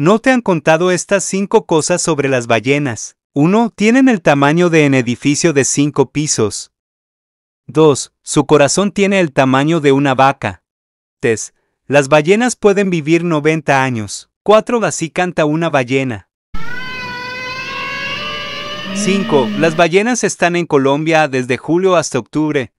¿No te han contado estas cinco cosas sobre las ballenas? 1. Tienen el tamaño de un edificio de cinco pisos. 2. Su corazón tiene el tamaño de una vaca. 3. Las ballenas pueden vivir 90 años. 4. Así canta una ballena. 5. Las ballenas están en Colombia desde julio hasta octubre,